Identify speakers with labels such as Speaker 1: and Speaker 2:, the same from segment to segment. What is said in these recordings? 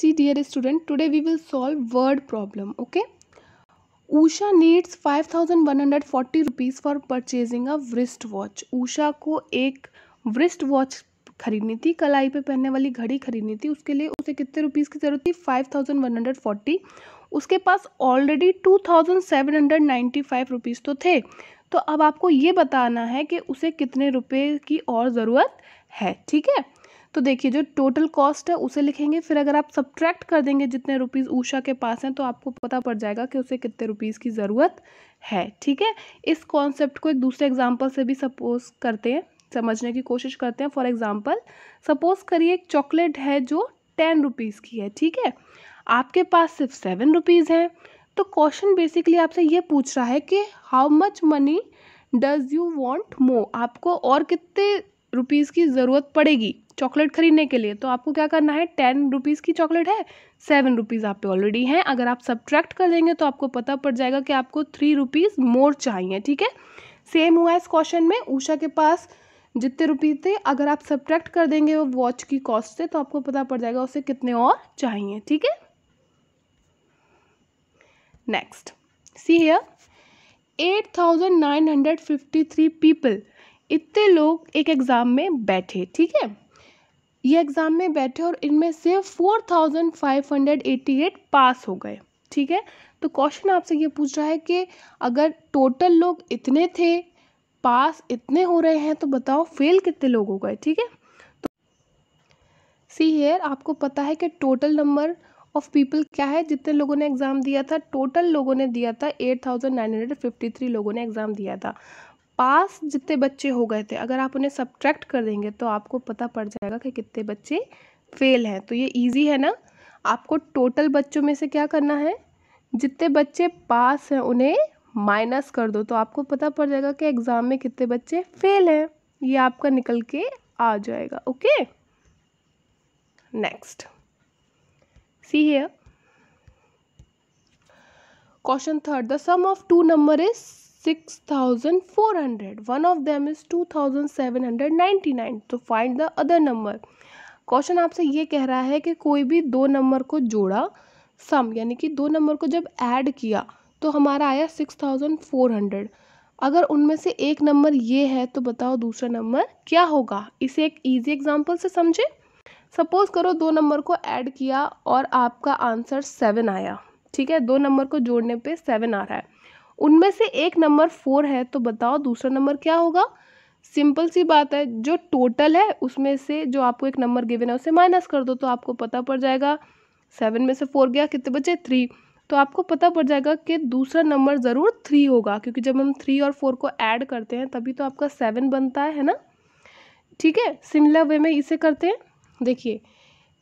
Speaker 1: C dear student we will solve word problem okay Usha needs five thousand one hundred forty rupees for purchasing a wrist watch Usha को एक wrist watch खरीदनी थी कलाई पे पहनने वाली घड़ी खरीदनी थी उसके लिए उसे कितने रुपीज़ की ज़रूरत थी five thousand one hundred forty उसके पास already two thousand seven hundred ninety five rupees तो थे तो अब आपको ये बताना है कि उसे कितने रुपये की और ज़रूरत है ठीक है तो देखिए जो टोटल कॉस्ट है उसे लिखेंगे फिर अगर आप सब्ट्रैक्ट कर देंगे जितने रुपीज़ ऊषा के पास हैं तो आपको पता पड़ जाएगा कि उसे कितने रुपीज़ की ज़रूरत है ठीक है इस कॉन्सेप्ट को एक दूसरे एग्जाम्पल से भी सपोज करते हैं समझने की कोशिश करते हैं फॉर एग्ज़ाम्पल सपोज़ करिए एक चॉकलेट है जो टेन रुपीज़ की है ठीक है आपके पास सिर्फ सेवन रुपीज़ हैं तो क्वेश्चन बेसिकली आपसे ये पूछ रहा है कि how much money does you want more आपको और कितने रुपीज़ की ज़रूरत पड़ेगी चॉकलेट खरीदने के लिए तो आपको क्या करना है टेन रुपीज़ की चॉकलेट है सेवन रुपीज़ आप पे ऑलरेडी हैं अगर आप सब्ट्रैक्ट कर देंगे तो आपको पता पड़ जाएगा कि आपको थ्री रुपीज़ मोर चाहिए ठीक है सेम हुआ इस क्वेश्चन में उषा के पास जितने रुपीज़ थे अगर आप सब्ट्रैक्ट कर देंगे वो वॉच की कॉस्ट से तो आपको पता पड़ जाएगा उसे कितने और चाहिए ठीक है next see here eight thousand nine hundred fifty three people इतने लोग एक एग्ज़ाम में बैठे ठीक है ये एग्ज़ाम में बैठे और इनमें से four thousand five hundred eighty eight pass हो गए ठीक है तो क्वेश्चन आपसे ये पूछ रहा है कि अगर टोटल लोग इतने थे पास इतने हो रहे हैं तो बताओ फेल कितने लोग हो गए ठीक है तो सी हेयर आपको पता है कि टोटल नंबर ऑफ पीपल क्या है जितने लोगों ने एग्ज़ाम दिया था टोटल लोगों ने दिया था eight thousand nine hundred fifty three लोगों ने एग्ज़ाम दिया था पास जितने बच्चे हो गए थे अगर आप उन्हें सब्ट्रैक्ट कर देंगे तो आपको पता पड़ जाएगा कि कितने बच्चे फेल हैं तो ये इजी है ना आपको टोटल बच्चों में से क्या करना है जितने बच्चे पास हैं उन्हें माइनस कर दो तो आपको पता पड़ जाएगा कि एग्ज़ाम में कितने बच्चे फेल हैं ये आपका निकल के आ जाएगा okay next see here question third the sum of two number is six thousand four hundred one of them is two thousand seven hundred ninety nine तो find the other number question आपसे ये कह रहा है कि कोई भी दो नंबर को जोड़ा सम यानी कि दो नंबर को जब ऐड किया तो हमारा आया सिक्स थाउजेंड फोर हंड्रेड अगर उनमें से एक नंबर ये है तो बताओ दूसरा नंबर क्या होगा इसे एक ईजी एग्जाम्पल से समझे सपोज करो दो नंबर को ऐड किया और आपका आंसर सेवन आया ठीक है दो नंबर को जोड़ने पे सेवन आ रहा है उनमें से एक नंबर फोर है तो बताओ दूसरा नंबर क्या होगा सिंपल सी बात है जो टोटल है उसमें से जो आपको एक नंबर गिवन है उसे माइनस कर दो तो आपको पता पड़ जाएगा सेवन में से फोर गया कितने बचे थ्री तो आपको पता पड़ जाएगा कि दूसरा नंबर ज़रूर थ्री होगा क्योंकि जब हम थ्री और फोर को ऐड करते हैं तभी तो आपका सेवन बनता है है ना ठीक है सिमिलर वे में इसे करते हैं देखिए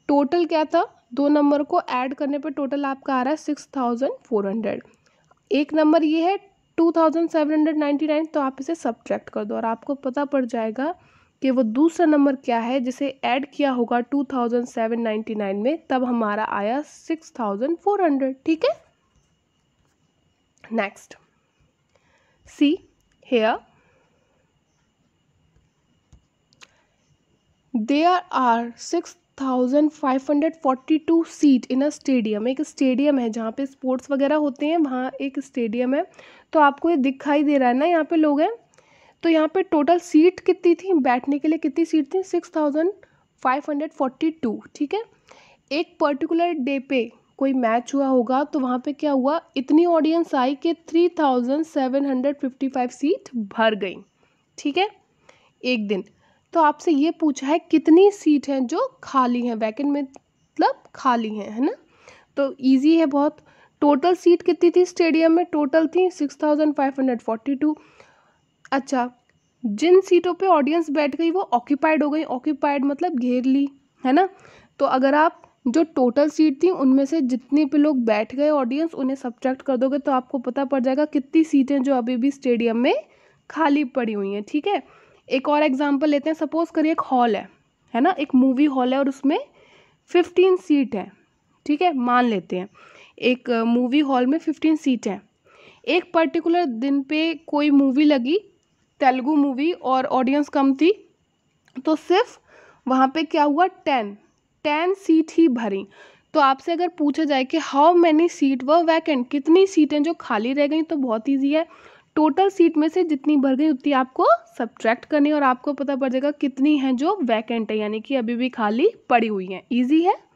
Speaker 1: टोटल क्या था दो नंबर को ऐड करने पर टोटल आपका आ रहा है सिक्स थाउजेंड फोर हंड्रेड एक नंबर ये है two thousand seven hundred ninety nine तो आप इसे सब्ट्रैक्ट कर दो और आपको पता पड़ जाएगा कि वो दूसरा नंबर क्या है जिसे ऐड किया होगा two thousand seven ninety nine में तब हमारा आया सिक्स थाउजेंड फोर हंड्रेड ठीक है next see here there are six thousand five hundred forty two seat in a stadium एक स्टेडियम है जहाँ पे स्पोर्ट्स वगैरह होते हैं वहाँ एक स्टेडियम है तो आपको ये दिखाई दे रहा है ना यहाँ पे लोग हैं तो यहाँ पे टोटल सीट कितनी थी बैठने के लिए कितनी सीट थी six thousand five hundred forty two ठीक है एक पर्टिकुलर डे पे कोई मैच हुआ होगा तो वहाँ पे क्या हुआ इतनी ऑडियंस आई कि three thousand seven hundred fifty five seat भर गई ठीक है एक दिन तो आपसे ये पूछा है कितनी सीट हैं जो खाली हैं वैकेंट मतलब खाली हैं है ना तो इजी है बहुत टोटल सीट कितनी थी स्टेडियम में टोटल थी six thousand five hundred forty two अच्छा जिन सीटों पे ऑडियंस बैठ गई वो ऑक्यूपाइड हो गई ऑक्यूपाइड मतलब घेर ली है ना तो अगर आप जो टोटल सीट थी उनमें से जितने पे लोग बैठ गए ऑडियंस उन्हें सब्ट्रैक्ट कर दोगे तो आपको पता पड़ जाएगा कितनी सीटें जो अभी भी स्टेडियम में खाली पड़ी हुई हैं ठीक है एक और एग्जाम्पल लेते हैं सपोज करिए एक हॉल है है ना एक मूवी हॉल है और उसमें फिफ्टीन सीट है ठीक है मान लेते हैं एक मूवी हॉल में फिफ्टीन सीट है एक पर्टिकुलर दिन पे कोई मूवी लगी तेलुगु मूवी और ऑडियंस कम थी तो सिर्फ वहाँ पे क्या हुआ टेन टेन सीट ही भरी तो आपसे अगर पूछा जाए कि how many seat were vacant कितनी सीटें जो खाली रह गई तो बहुत ईजी है टोटल सीट में से जितनी भर गई उतनी आपको सब्ट्रैक्ट करनी और आपको पता पड़ जाएगा कितनी हैं जो वैकेंट है यानी कि अभी भी खाली पड़ी हुई हैं ईजी है